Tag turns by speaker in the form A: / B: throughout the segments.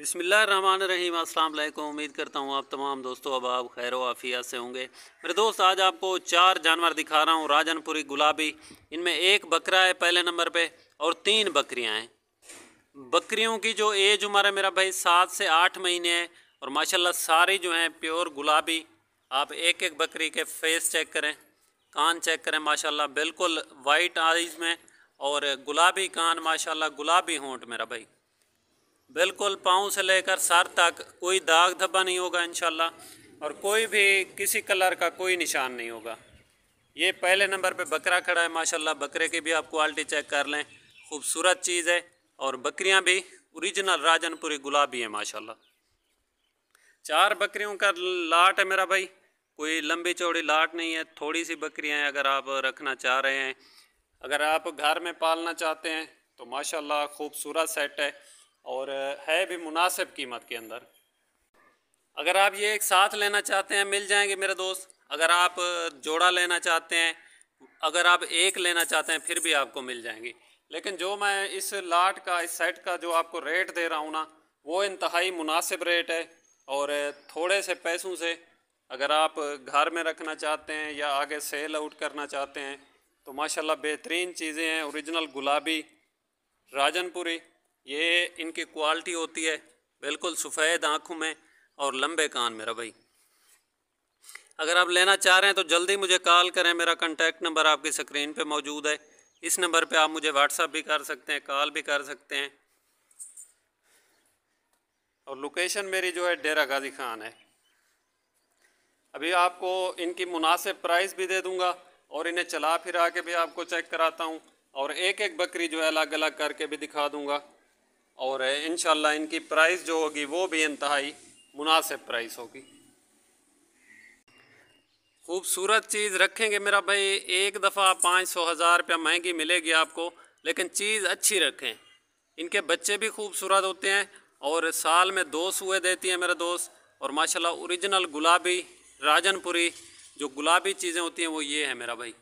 A: बसमीम अल्लाम उम्मीद करता हूँ आप तमाम दोस्तों अब आप खैर आफिया से होंगे मेरे दोस्त आज आपको चार जानवर दिखा रहा हूँ राजनपुरी गुलाबी इनमें एक बकरा है पहले नंबर पे और तीन बकरियाँ हैं बकरियों की जो एज उम्र है मेरा भाई सात से आठ महीने है और माशाल्लाह सारी जो हैं प्योर गुलाबी आप एक एक बकरी के फेस चेक करें कान चेक करें माशा बिल्कुल वाइट आइज़ में और गुलाबी कान माशा गुलाबी होंट मेरा भाई बिल्कुल पाँव से लेकर सर तक कोई दाग धब्बा नहीं होगा इन और कोई भी किसी कलर का कोई निशान नहीं होगा ये पहले नंबर पे बकरा खड़ा है माशाल्लाह बकरे की भी आप क्वालिटी चेक कर लें खूबसूरत चीज़ है और बकरियां भी ओरिजिनल राजनपुरी गुलाबी है माशाल्लाह चार बकरियों का लाट है मेरा भाई कोई लंबी चौड़ी लाट नहीं है थोड़ी सी बकरियां हैं अगर आप रखना चाह रहे हैं अगर आप घर में पालना चाहते हैं तो माशाला खूबसूरत सेट है और है भी मुनासिब कीमत के अंदर अगर आप ये एक साथ लेना चाहते हैं मिल जाएंगे मेरे दोस्त अगर आप जोड़ा लेना चाहते हैं अगर आप एक लेना चाहते हैं फिर भी आपको मिल जाएंगे लेकिन जो मैं इस लाट का इस सेट का जो आपको रेट दे रहा हूँ ना वो इंतहाई मुनासिब रेट है और थोड़े से पैसों से अगर आप घर में रखना चाहते हैं या आगे सेल आउट करना चाहते हैं तो माशाल्लाह बेहतरीन चीज़ें हैं ओरिजिनल गुलाबी राजनपुरी ये इनकी क्वालिटी होती है बिल्कुल सफ़ेद आँखों में और लंबे कान मेरा भाई अगर आप लेना चाह रहे हैं तो जल्दी मुझे कॉल करें मेरा कॉन्टैक्ट नंबर आपकी स्क्रीन पे मौजूद है इस नंबर पे आप मुझे व्हाट्सअप भी कर सकते हैं कॉल भी कर सकते हैं और लोकेशन मेरी जो है डेरा गाजी खान है अभी आपको इनकी मुनासिब प्राइस भी दे दूँगा और इन्हें चला फिरा के भी आपको चेक कराता हूँ और एक एक बकरी जो है अलग अलग करके भी दिखा दूँगा और इन इनकी प्राइस जो होगी वो भी इंतहाई मुनासिब प्राइस होगी खूबसूरत चीज़ रखेंगे मेरा भाई एक दफ़ा पाँच सौ हज़ार रुपया महंगी मिलेगी आपको लेकिन चीज़ अच्छी रखें इनके बच्चे भी खूबसूरत होते हैं और साल में दो सूए देती हैं मेरा दोस्त और माशाल्लाह ओरिजिनल गुलाबी राजनपुरी जो गुलाबी चीज़ें होती हैं वो ये है मेरा भाई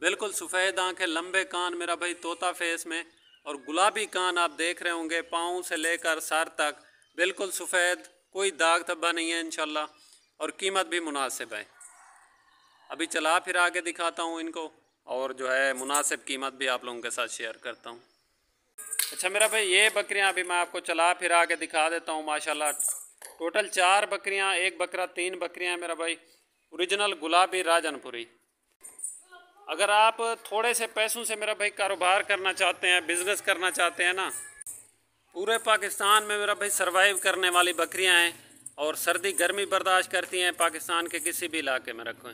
A: बिल्कुल सफ़ेद आँखें लंबे कान मेरा भाई तोता फेस में और गुलाबी कान आप देख रहे होंगे पाँव से लेकर सर तक बिल्कुल सफ़ेद कोई दाग धब्बा नहीं है इन और कीमत भी मुनासिब है अभी चला फिर आगे दिखाता हूँ इनको और जो है मुनासिब कीमत भी आप लोगों के साथ शेयर करता हूँ अच्छा मेरा भाई ये बकरियाँ अभी मैं आपको चला फिर आगे दिखा देता हूँ माशाल्लाह टोटल चार बकरियाँ एक बकरा तीन बकरियाँ मेरा भाई ओरिजिनल गुलाबी राजनपुरी अगर आप थोड़े से पैसों से मेरा भाई कारोबार करना चाहते हैं बिज़नेस करना चाहते हैं ना पूरे पाकिस्तान में मेरा भाई सर्वाइव करने वाली बकरियां हैं और सर्दी गर्मी बर्दाश्त करती हैं पाकिस्तान के किसी भी इलाके में रखो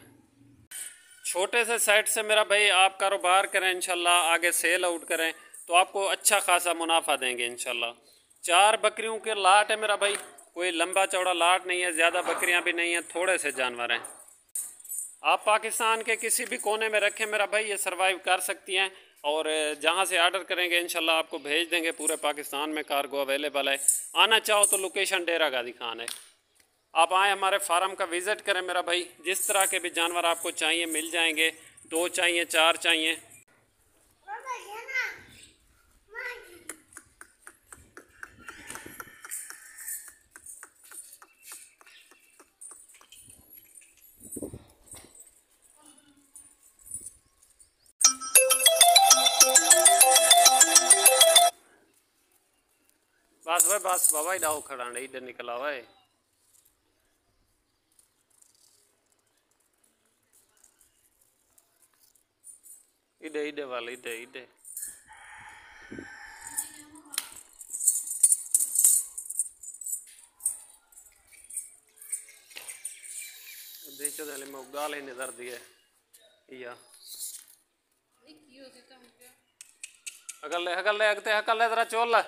A: छोटे से साइड से मेरा भाई आप कारोबार करें इनशाला आगे सेल आउट करें तो आपको अच्छा खासा मुनाफा देंगे इनशाला चार बकरियों के लाट है मेरा भाई कोई लंबा चौड़ा लाट नहीं है ज़्यादा बकरियाँ भी नहीं हैं थोड़े से जानवर हैं आप पाकिस्तान के किसी भी कोने में रखें मेरा भाई ये सर्वाइव कर सकती हैं और जहाँ से आर्डर करेंगे इन आपको भेज देंगे पूरे पाकिस्तान में कार्गो अवेलेबल है आना चाहो तो लोकेशन डेरा गाजी खान है आप आए हमारे फार्म का विज़िट करें मेरा भाई जिस तरह के भी जानवर आपको चाहिए मिल जाएंगे दो चाहिए चार चाहिए अरे बस बाबा इधर खड़ा इधर निकला हुआ है इधर इधर वाले इधर इधर देखो दले में उगा लेने दर दिए या अगल ले अगते अगल ले जरा चोल ला